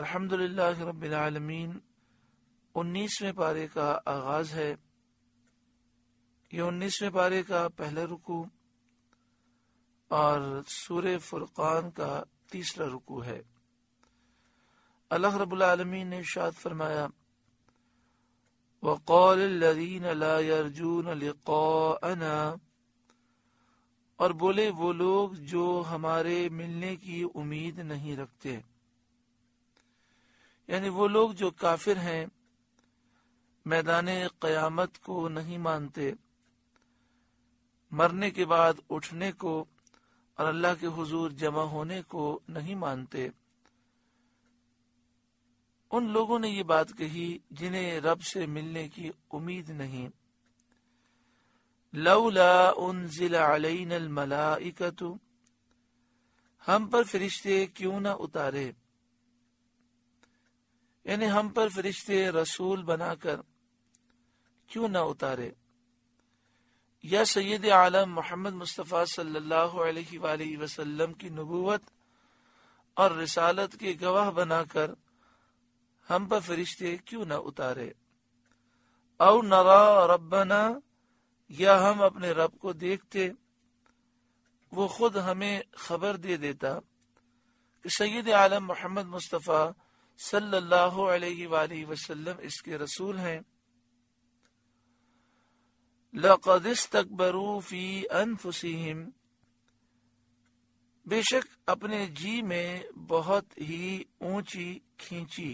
अल्हम्दुलिल्लाह रब्बिल आलमीन पारे का आगाज है ये उन्नीसवे पारे का पहला रुकू और सूर फुरकान का तीसरा रुकू है अल्लाह रब्बुल ने शाद फरमाया वक़ौल लदीन ला यरजून लिक़ाअना और बोले वो लोग जो हमारे मिलने की उम्मीद नहीं रखते यानी वो लोग जो काफिर हैं मैदान क़यामत को नहीं मानते मरने के बाद उठने को और अल्लाह के हजूर जमा होने को नहीं मानते उन लोगों ने ये बात कही जिन्हें रब से मिलने की उम्मीद नहीं लौला उन हम पर फिरिश्ते क्यों ना उतारे यानी हम पर फरिश्ते रसूल बनाकर क्यों ना उतारे या सैद आलम मोहम्मद मुस्तफ़ा सल्लल्लाहु अलैहि वसल्लम की नबूवत और रिसालत के गवाह बनाकर हम पर फरिश्ते क्यों ना उतारे औ नरा रबना या हम अपने रब को देखते वो खुद हमें खबर दे देता कि सैद आलम मोहम्मद मुस्तफ़ा सल्लल्लाहु अलैहि वसल्लम इसके रसूल हैं लकदिस तकबरू फी अनफुसिहिम बेशक अपने जी में बहुत ही ऊंची खींची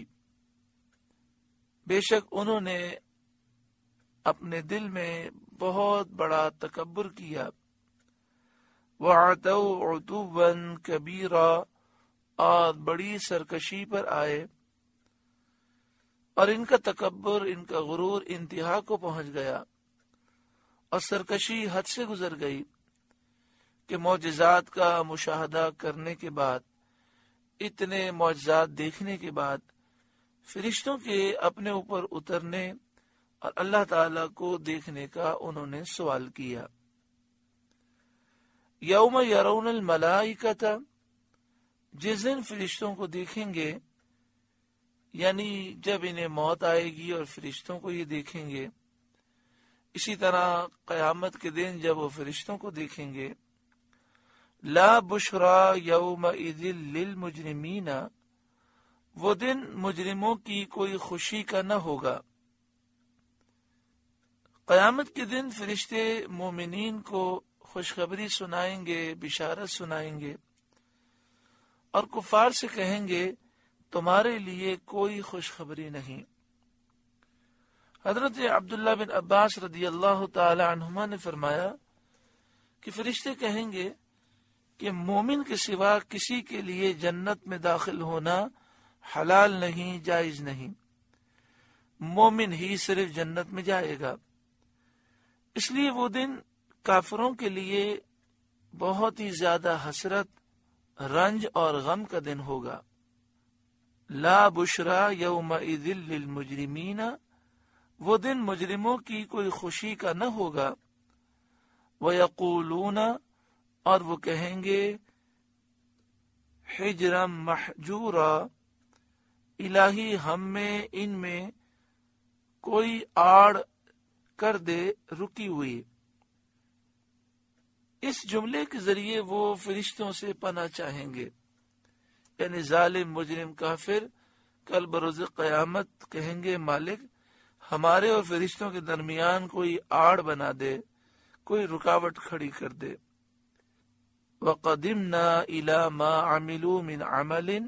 बेशक उन्होंने अपने दिल में बहुत बड़ा तकबर किया वातवन कबीरा और बड़ी सरकशी पर आए और इनका तकबर इनका गुरूर इंतहा को पहुंच गया और सरकशी हद से गुजर गई कि मोजात का मुशाहदा करने के बाद इतने मोजात देखने के बाद फरिश्तों के अपने ऊपर उतरने और अल्लाह ताला को देखने का उन्होंने सवाल किया यौम का था जिस दिन फरिश्तों को देखेंगे यानी जब इन्हें मौत आएगी और फरिश्तों को ये देखेंगे इसी तरह कयामत के दिन जब वो फरिश्तों को देखेंगे ला बुशरा यौम लिल मुजरमीना वो दिन मुजरिमों की कोई खुशी का न होगा कयामत के दिन फरिश्ते मोमिन को खुशखबरी सुनाएंगे बिशारत सुनाएंगे और कुफार से कहेंगे तुम्हारे लिए कोई खुशखबरी नहीं हजरत अब्दुल्ला बिन अब्बास रदी अल्लाह तुमा ने फरमाया कि फरिश्ते कहेंगे कि मोमिन के सिवा किसी के लिए जन्नत में दाखिल होना हलाल नहीं जायज नहीं मोमिन ही सिर्फ जन्नत में जाएगा इसलिए वो दिन काफरों के लिए बहुत ही ज्यादा हसरत रंज और गम का दिन होगा ला बुशरा यौम मुजरिमीना वो दिन मुजरिमों की कोई खुशी का न होगा व यकूलूना और वो कहेंगे हिजरम महजूरा इलाही हम में इनमें कोई आड़ कर दे रुकी हुई इस जुमले के जरिए वो फरिश्तों से पना चाहेंगे यानी जालिम मुजरिम काफिर कल बरोज क्यामत कहेंगे मालिक हमारे और फरिश्तों के दरमियान कोई आड़ बना दे कोई रुकावट खड़ी कर दे वीम ना इला मा आमिलू मिन आमलिन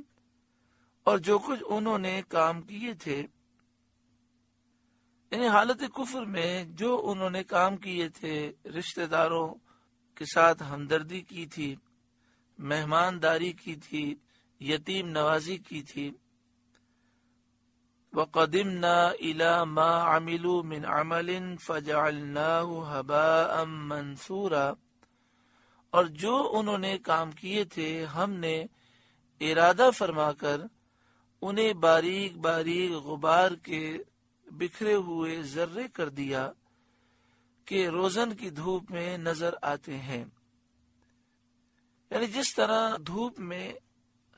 और जो कुछ उन्होंने काम किए थे यानी हालत कुफर में जो उन्होंने काम किए थे रिश्तेदारों के साथ हमदर्दी की थी मेहमानदारी की थी यतीम नवाजी की थी वक़दम इला मा अमिलु मिन अमलिन फ़जालनाहु हबा मंसूरा और जो उन्होंने काम किए थे हमने इरादा फरमा कर उन्हें बारीक बारीक गुबार के बिखरे हुए जर्रे कर दिया के रोजन की धूप में नजर आते हैं यानी जिस तरह धूप में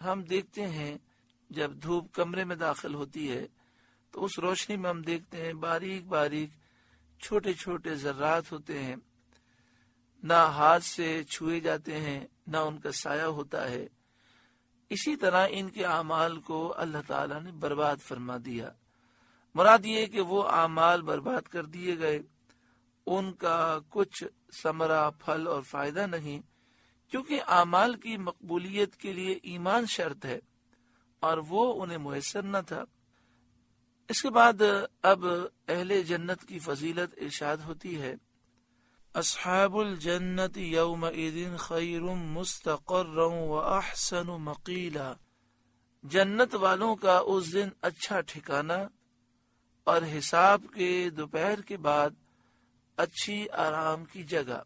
हम देखते हैं जब धूप कमरे में दाखिल होती है तो उस रोशनी में हम देखते हैं बारीक बारीक छोटे छोटे जर्रात होते हैं ना हाथ से छुए जाते हैं ना उनका साया होता है इसी तरह इनके अमाल को अल्लाह ताला ने बर्बाद फरमा दिया मुराद ये कि वो अमाल बर्बाद कर दिए गए उनका कुछ समरा फल और फायदा नहीं क्योंकि अमाल की मकबूलियत के लिए ईमान शर्त है और वो उन्हें मुयसर न था इसके बाद अब अहले जन्नत की फजीलत इर्शाद होती है असहाबुल जन्नत यौम दिन खैर मुस्तकर व अहसन मकीला जन्नत वालों का उस दिन अच्छा ठिकाना और हिसाब के दोपहर के बाद अच्छी आराम की जगह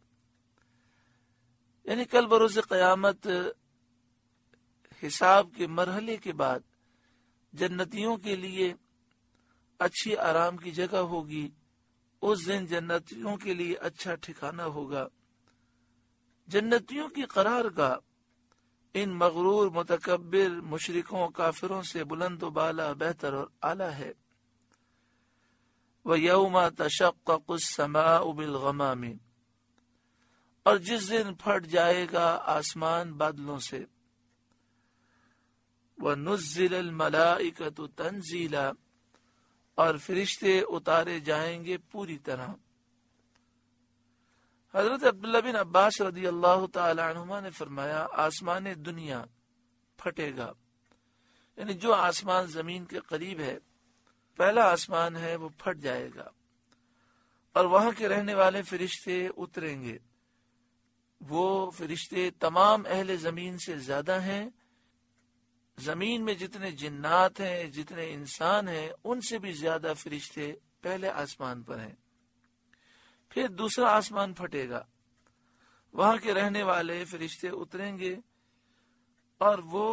यानी कल बरोज क्यामत हिसाब के मरहले के बाद जन्नतियों के लिए अच्छी आराम की जगह होगी उस दिन जन्नतियों के लिए अच्छा ठिकाना होगा जन्नतियों की करार का इन मगरूर मतकबर मुशरकों काफिरों से बुलंद बाला बेहतर और आला है व यौम तशक्समाबिलगमामी और जिस दिन फट जाएगा आसमान बादलों से व नुजिल मलाइकत तंजीला और फरिश्ते उतारे जाएंगे पूरी तरह हजरत अब्दुल्ला बिन अब्बास रदी अल्लाह तुमा ने फरमाया आसमान दुनिया फटेगा यानी जो आसमान जमीन के करीब है पहला आसमान है वो फट जाएगा और वहां के रहने वाले फरिश्ते उतरेंगे वो फरिश्ते तमाम अहले जमीन से ज्यादा हैं जमीन में जितने जिन्नात हैं जितने इंसान हैं उनसे भी ज्यादा फरिश्ते पहले आसमान पर हैं फिर दूसरा आसमान फटेगा वहां के रहने वाले फरिश्ते उतरेंगे और वो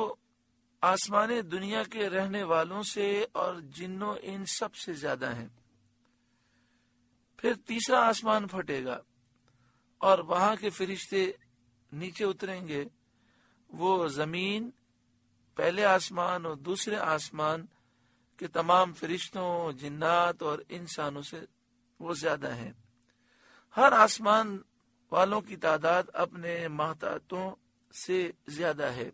आसमान दुनिया के रहने वालों से और जिन्नों इन सब से ज्यादा हैं फिर तीसरा आसमान फटेगा और वहां के फरिश्ते नीचे उतरेंगे वो जमीन पहले आसमान और दूसरे आसमान के तमाम फरिश्तों जिन्नात और इंसानों से वो ज्यादा है हर आसमान वालों की तादाद अपने महतातों से ज्यादा है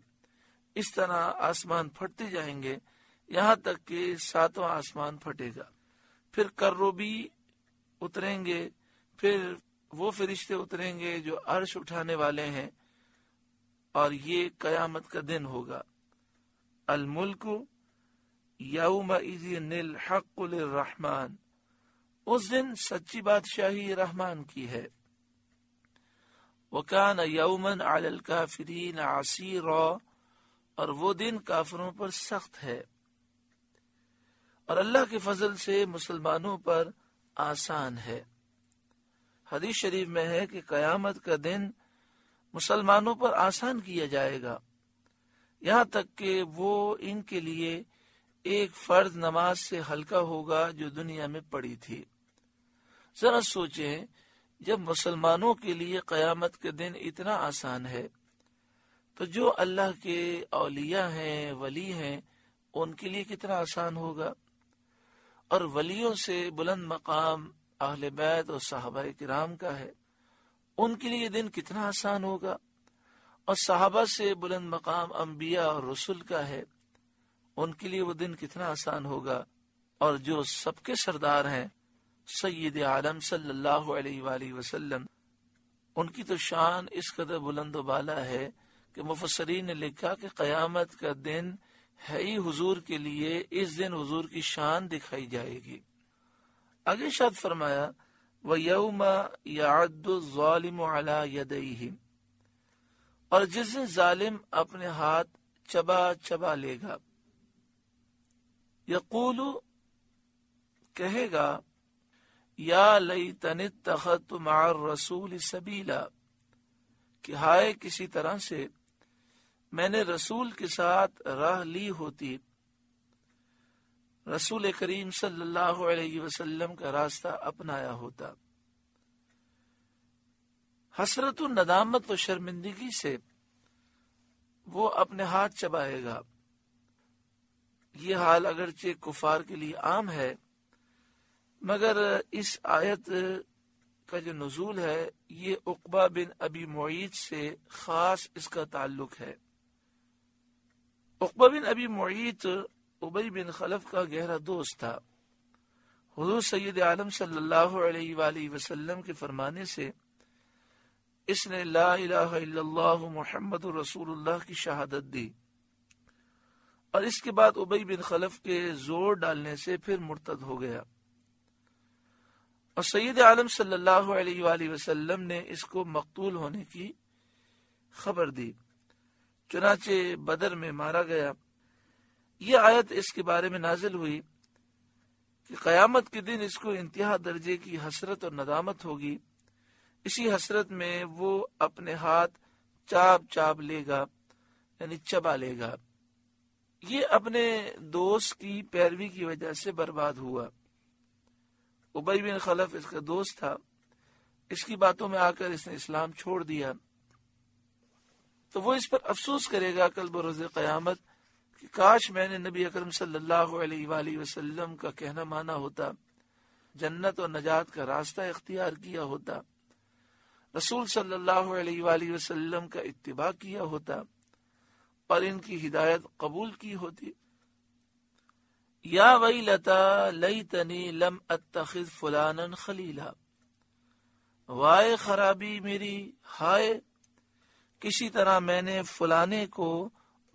इस तरह आसमान फटते जाएंगे यहाँ तक कि सातवां आसमान फटेगा फिर करोबी उतरेंगे फिर वो फरिश्ते उतरेंगे जो अर्श उठाने वाले हैं और ये कयामत का दिन होगा अल मुल्क रहमान उस दिन सच्ची बादशाही रहमान की है वकान यौमन आल आसी रॉ और वो दिन काफरों पर सख्त है और अल्लाह के फजल से मुसलमानों पर आसान है हदीस शरीफ में है कि कयामत का दिन मुसलमानों पर आसान किया जाएगा यहाँ तक कि वो इनके लिए एक फर्ज नमाज से हल्का होगा जो दुनिया में पड़ी थी जरा सोचें जब मुसलमानों के लिए कयामत के दिन इतना आसान है तो जो अल्लाह के अलिया हैं वली हैं उनके लिए कितना आसान होगा और वलियों से बुलंद मकाम अहल बैत और साहबा कराम का है उनके लिए दिन कितना आसान होगा और साहबा से बुलंद मकाम अम्बिया और रसुल का है उनके लिए वो दिन कितना आसान होगा और जो सबके सरदार हैं सैद आलम सल्लाम उनकी तो शान इस कदर बुलंद बाला है कि मुफसरीन ने लिखा कि क़यामत का दिन है ही हुजूर के लिए इस दिन हुजूर की शान दिखाई जाएगी आगे शायद फरमाया वह यौमा यादुम अला और जिस दिन जालिम अपने हाथ चबा चबा लेगा यकूलू कहेगा या लई तन तख मार रसूल सबीला कि हाय किसी तरह से मैंने रसूल के साथ राह ली होती रसूल करीम सल्लल्लाहु अलैहि वसल्लम का रास्ता अपनाया होता हसरत नदामत व शर्मिंदगी से वो अपने हाथ चबाएगा ये हाल अगरचे कुफार के लिए आम है मगर इस आयत का जो नजूल है ये उकबा बिन अबी मोईद से खास इसका ताल्लुक है उकबा बिन अभी मुईत उबई बिन खलफ का गहरा दोस्त था हजूर सैद आलम सल्लाम के फरमाने से इसने ला मोहम्मद रसूलुल्लाह की शहादत दी और इसके बाद उबई बिन खलफ के जोर डालने से फिर मुर्तद हो गया और सैद आलम सल्लाम वसल्लम ने इसको मकतूल होने की खबर दी चुनाचे बदर में मारा गया यह आयत इसके बारे में नाजिल हुई कि कयामत के दिन इसको इंतहा दर्जे की हसरत और नदामत होगी इसी हसरत में वो अपने हाथ चाप चाप लेगा यानी चबा लेगा ये अपने दोस्त की पैरवी की वजह से बर्बाद हुआ उबई बिन खलफ इसका दोस्त था इसकी बातों में आकर इसने इस्लाम छोड़ दिया तो वो इस पर अफसोस करेगा कल बरोज क्यामत कि काश मैंने नबी अकरम सल्लल्लाहु वसल्लम का कहना माना होता जन्नत और नजात का रास्ता इख्तियार किया होता रसूल सल्लाम का इतबा किया होता और इनकी हिदायत कबूल की होती या वही लता लई तनी लम अतखिज फुलानन खलीला वाय खराबी मेरी हाय किसी तरह मैंने फलाने को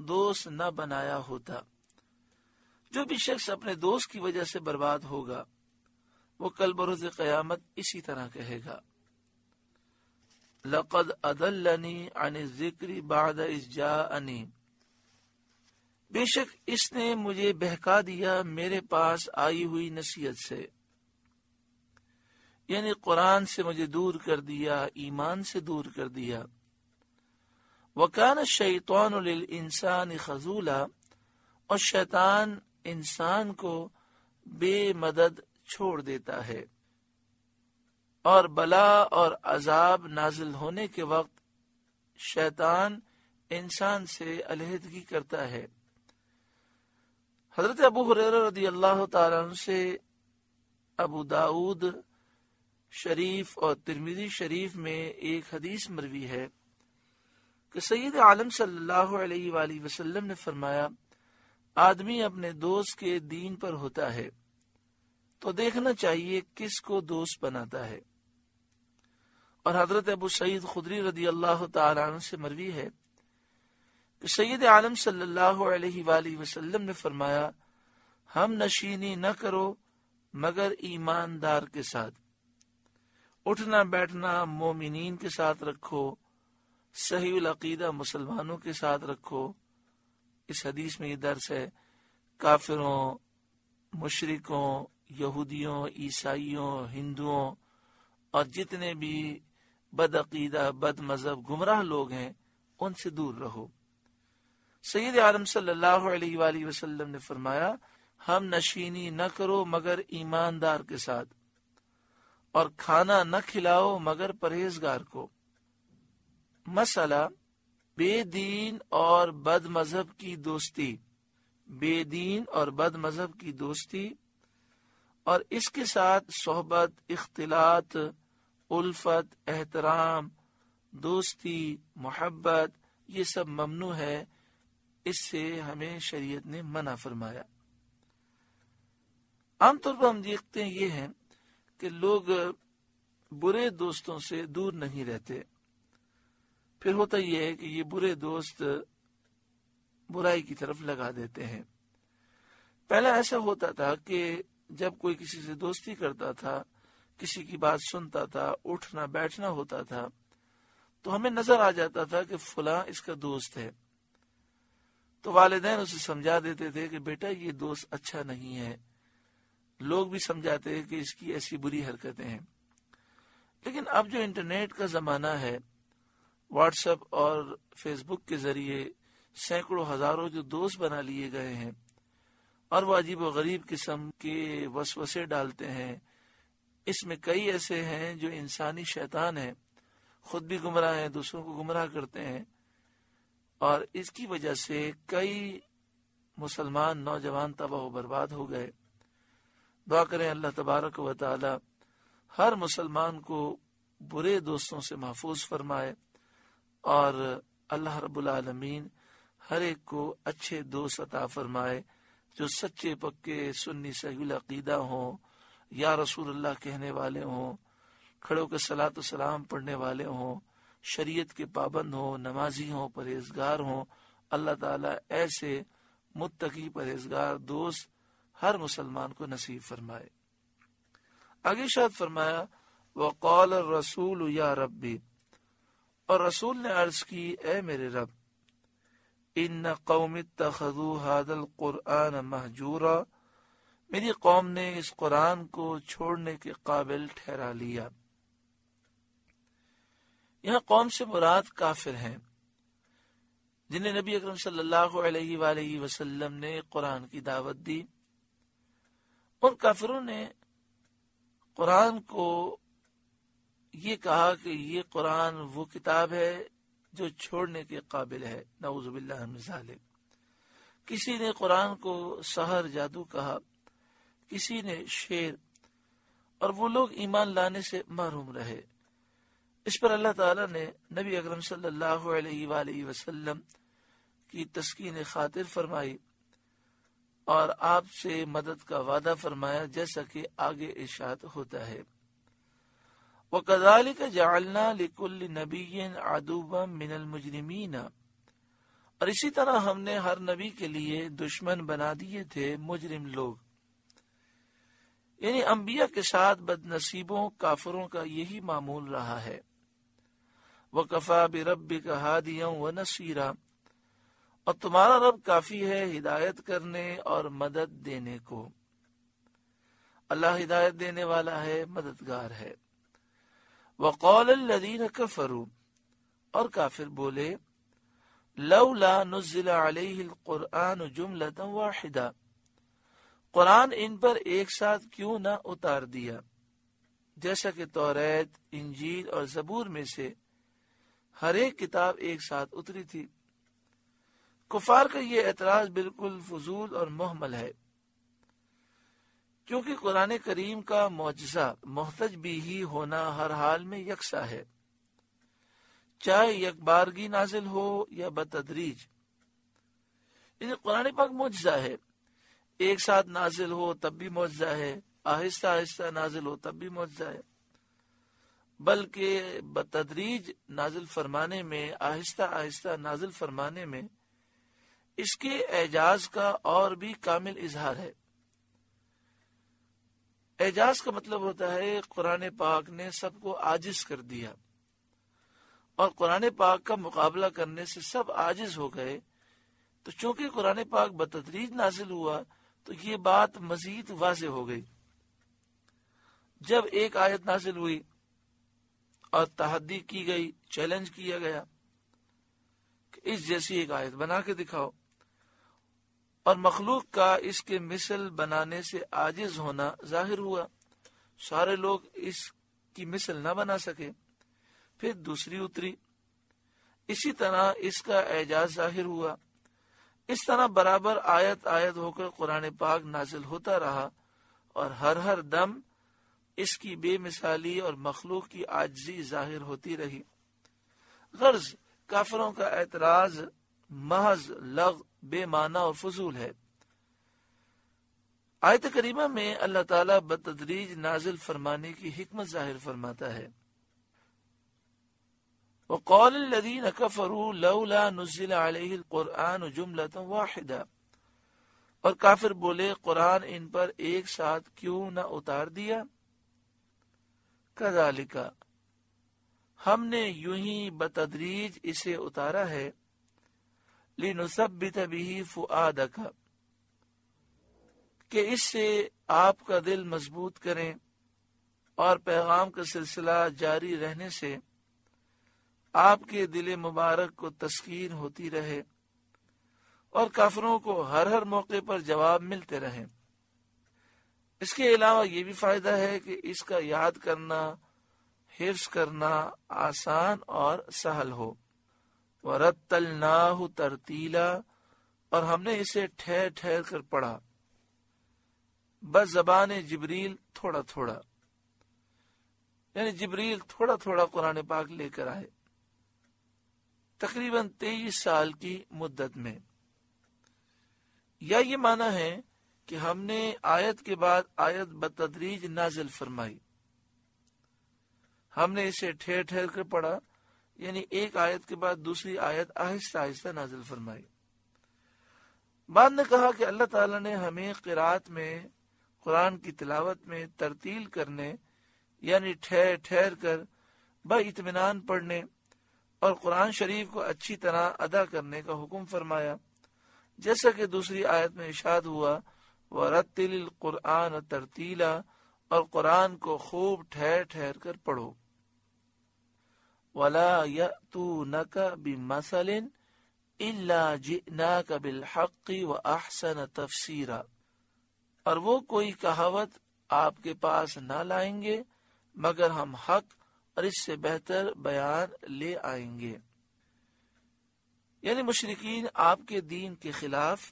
दोस्त न बनाया होता जो भी शख्स अपने दोस्त की वजह से बर्बाद होगा वो कल बरोज क्यामत इसी तरह कहेगा लकद अदल्लनी अन जिक्री बाद अनी बेशक इसने मुझे बहका दिया मेरे पास आई हुई नसीहत से यानी कुरान से मुझे दूर कर दिया ईमान से दूर कर दिया वकान शैतान खजूला और शैतान इंसान को बेमदद छोड़ देता है और बला और अजाब नाजिल होने के वक्त शैतान इंसान से अलहदगी करता है हजरत अबू हुरदी अल्लाह से अबू दाऊद शरीफ और तिरमिजी शरीफ में एक हदीस मरवी है कि सैद आलम सल्लल्लाहु अलैहि वसल्लम ने फरमाया आदमी अपने दोस्त के दीन पर होता है तो देखना चाहिए किस को दोस्त बनाता है और हजरत अबू सईद खुदरी रदी अल्लाह से मरवी है कि सैद आलम सल्लल्लाहु अलैहि वसल्लम ने फरमाया हम नशीनी न करो मगर ईमानदार के साथ उठना बैठना मोमिन के साथ रखो सही उलदा मुसलमानों के साथ रखो इस हदीस में ये दर्स है काफिरों मुशरकों यहूदियों ईसाइयों हिंदुओं और जितने भी बदअीदा बद मजहब गुमराह लोग हैं उनसे दूर रहो सैद आलम सल्लाम ने फरमाया हम नशीनी न करो मगर ईमानदार के साथ और खाना न खिलाओ मगर परहेजगार को मसला बेदीन और बद मजहब की दोस्ती बेदीन और बद मजहब की दोस्ती और इसके साथ सोहबत इख्तलात उल्फत एहतराम दोस्ती मोहब्बत ये सब ममनू है इससे हमें शरीयत ने मना फरमाया आमतौर पर हम देखते हैं ये है कि लोग बुरे दोस्तों से दूर नहीं रहते फिर होता यह है कि ये बुरे दोस्त बुराई की तरफ लगा देते हैं पहला ऐसा होता था कि जब कोई किसी से दोस्ती करता था किसी की बात सुनता था उठना बैठना होता था तो हमें नजर आ जाता था कि फुला इसका दोस्त है तो वालदेन उसे समझा देते थे कि बेटा ये दोस्त अच्छा नहीं है लोग भी समझाते हैं कि इसकी ऐसी बुरी हरकतें हैं लेकिन अब जो इंटरनेट का जमाना है व्हाट्सएप और फेसबुक के जरिए सैकड़ों हजारों जो दोस्त बना लिए गए हैं और वो अजीब व गरीब किस्म के वसवसे डालते हैं इसमें कई ऐसे हैं जो इंसानी शैतान हैं खुद भी गुमराह हैं दूसरों को गुमराह करते हैं और इसकी वजह से कई मुसलमान नौजवान तबाह बर्बाद हो गए दुआ करें अल्लाह तबारक व ताली हर मुसलमान को बुरे दोस्तों से महफूज फरमाए और अल्लाह रब्बुल रबालमीन हर एक को अच्छे दोस्त अता फरमाए जो सच्चे पक्के सुन्नी सही अकीदा हो या रसूल अल्लाह कहने वाले हों खड़ो के सलात सलाम पढ़ने वाले हों शरीयत के पाबंद हो नमाजी हो परहेजगार हो अल्लाह ताला ऐसे मुत्तकी परहेजगार दोस्त हर मुसलमान को नसीब फरमाए आगे शायद फरमाया वकौल रसूल या रब्बी और रसूल ने अर्ज की ए मेरे रब इन कौम तखदू हादल कुरान महजूरा मेरी कौम ने इस कुरान को छोड़ने के काबिल ठहरा लिया यहाँ कौम से मुराद काफिर हैं जिन्हें नबी अकरम सल्लल्लाहु अलैहि वसल्लम ने कुरान की दावत दी उन काफिरों ने कुरान को ये कहा कि ये कुरान वो किताब है जो छोड़ने के काबिल है नवजुबिल्लाजाल किसी ने कुरान को सहर जादू कहा किसी ने शेर और वो लोग ईमान लाने से महरूम रहे इस पर अल्लाह ताला ने नबी अकरम सल्लल्लाहु अलैहि वसल्लम की तस्कीन खातिर फरमाई और आपसे मदद का वादा फरमाया जैसा कि आगे इशात होता है व कजालिक जालना लिकुल नबी आदुबा मिनल मुजरमीना और इसी तरह हमने हर नबी के लिए दुश्मन बना दिए थे मुजरिम लोग यानी अंबिया के साथ बदनसीबों काफरों का यही मामूल रहा है वह कफा बिरब का हादिया व नसीरा और तुम्हारा रब काफी है हिदायत करने और मदद देने को अल्लाह हिदायत देने वाला है मददगार है वकौलदीन कफरू और काफिर बोले लवला नुजिलाकुरान जुमलत वाहिदा कुरान इन पर एक साथ क्यों ना उतार दिया जैसा कि तौरेत इंजील और जबूर में से हर एक किताब एक साथ उतरी थी कुफार का ये एतराज बिल्कुल फजूल और मोहमल है क्योंकि कुरान करीम का मुआजा मोहतज भी ही होना हर हाल में यकसा है चाहे यकबारगी नाजिल हो या बतदरीज यानी कुरान पाक मुआजा है एक साथ नाजिल हो तब भी मुआजा है आहिस्ता आहिस्ता नाजिल हो तब भी मुआजा है बल्कि बतदरीज नाजिल फरमाने में आहिस्ता आहिस्ता नाजिल फरमाने में इसके एजाज का और भी कामिल इजहार है एजाज का मतलब होता है कुरान पाक ने सबको आजिज कर दिया और कुरान पाक का मुकाबला करने से सब आजिज हो गए तो चूंकि कुरान पाक बतदरीज नाजिल हुआ तो ये बात मजीद वाज हो गई जब एक आयत नाजिल हुई और तहदी की गई चैलेंज किया गया कि इस जैसी एक आयत बना के दिखाओ और मखलूक का इसके मिसल बनाने से आजिज होना जाहिर हुआ सारे लोग इसकी मिसल न बना सके फिर दूसरी उतरी इसी तरह इसका एजाज जाहिर हुआ इस तरह बराबर आयत आयत होकर कुरान पाक नाजिल होता रहा और हर हर दम इसकी बेमिसाली और मखलूक की आजी जाहिर होती रही गर्ज काफरों का एतराज महज लग बेमाना और फजूल है आयत करीमा में अल्लाह ताला बतदरीज नाजिल फरमाने की हमत जाहिर फरमाता है वकौल लदीन वाहिदा और काफिर बोले कुरान इन पर एक साथ क्यों न उतार दिया कजालिका हमने यूं ही बतदरीज इसे उतारा है लिनुसबित भी फुआद का कि इससे आपका दिल मजबूत करें और पैगाम का सिलसिला जारी रहने से आपके दिल मुबारक को तस्कीन होती रहे और काफरों को हर हर मौके पर जवाब मिलते रहे इसके अलावा ये भी फायदा है कि इसका याद करना हिफ्स करना आसान और सहल हो नाह तरतीला और हमने इसे ठहर ठहर कर पढ़ा बस जबान जबरील थोड़ा थोड़ा यानी जबरील थोड़ा थोड़ा कुरान पाक लेकर आए तकरीबन तेईस साल की मुद्दत में या ये माना है कि हमने आयत के बाद आयत बतदरीज नाजिल फरमाई हमने इसे ठहर ठहर कर पढ़ा यानी एक आयत के बाद दूसरी आयत आहिस्ता आहिस्ता नाजिल फरमाई बाद ने कहा कि अल्लाह ताला ने हमें किरात में कुरान की तिलावत में तरतील करने यानी ठहर ठहर कर बतमान पढ़ने और कुरान शरीफ को अच्छी तरह अदा करने का हुक्म फरमाया जैसा कि दूसरी आयत में इशाद हुआ व रतिल कुरान तरतीला और कुरान को खूब ठहर ठहर कर पढ़ो वला यू नक बिमसलिन बिलहकी व अहसन तफसीरा और वो कोई कहावत आपके पास ना लाएंगे मगर हम हक और इससे बेहतर बयान ले आएंगे यानी मुशरकिन आपके दीन के खिलाफ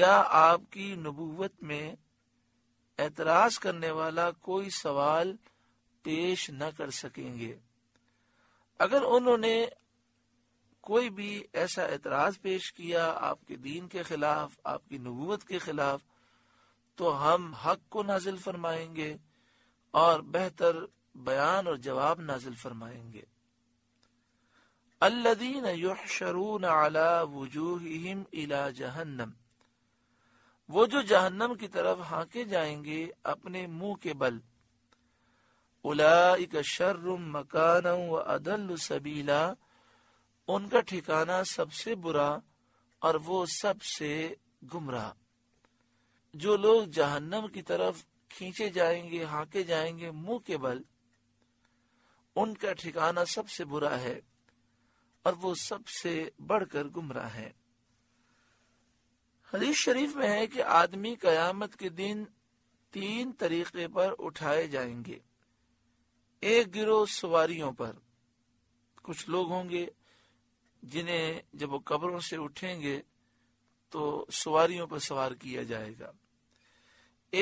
या आपकी नबूवत में एतराज करने वाला कोई सवाल पेश न कर सकेंगे अगर उन्होंने कोई भी ऐसा एतराज पेश किया आपके दीन के खिलाफ आपकी नबूत के खिलाफ तो हम हक को नाजिल फरमाएंगे और बेहतर बयान और जवाब नाजिल फरमाएंगे अल्लदीन युशरून अला वजूहिम इला जहन्नम वो जो जहन्नम की तरफ हाके जाएंगे अपने मुंह के बल उलाइक शर्रुम मकान व अदल सबीला उनका ठिकाना सबसे बुरा और वो सबसे गुमराह जो लोग जहन्नम की तरफ खींचे जाएंगे हाके जाएंगे मुंह के बल उनका ठिकाना सबसे बुरा है और वो सबसे बढ़कर गुमराह है हदीस शरीफ में है कि आदमी कयामत के दिन तीन तरीके पर उठाए जाएंगे एक गिरोह सवारियों पर कुछ लोग होंगे जिन्हें जब वो कब्रों से उठेंगे तो सवारियों पर सवार किया जाएगा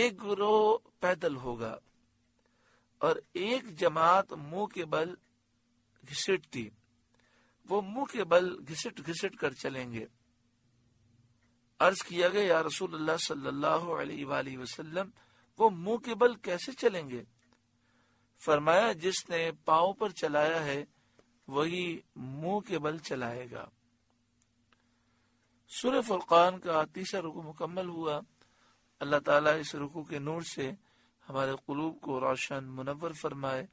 एक गिरोह पैदल होगा और एक जमात मुंह के बल घिसटती वो मुंह के बल घिसट घिसट कर चलेंगे अर्ज किया गया या रसूल सल्लल्लाहु अलैहि वसल्लम वो मुंह के बल कैसे चलेंगे फरमाया जिसने पाओ पर चलाया है वही मुंह के बल चलाएगा सूर्य फुरकान का तीसरा रुकू मुकम्मल हुआ अल्लाह ताला इस रुकू के नूर से हमारे कुलूब को रोशन मुनवर फरमाए